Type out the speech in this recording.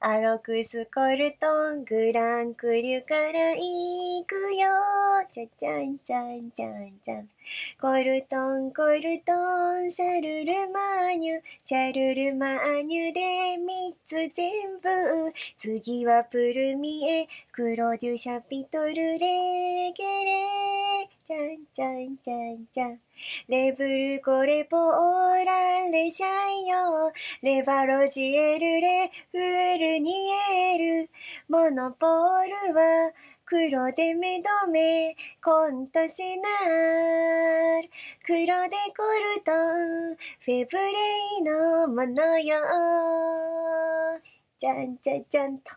アロクスコルトングランクリュから行くよ。チゃチゃんチゃんチゃんチゃん。コルトンコルトンシャルルマーニュ。シャルルマーニュで3つ全部。次はプルミエ。クロデュシャピトルレゲレ。ちゃんちゃんちゃん。レブルコレポーラレシャンよ。レバロジエルレフルニエル。モノポールは黒で目止め、コントセナール。黒でコルトン、フェブレイのノヨよ。じゃんじゃんじゃんと。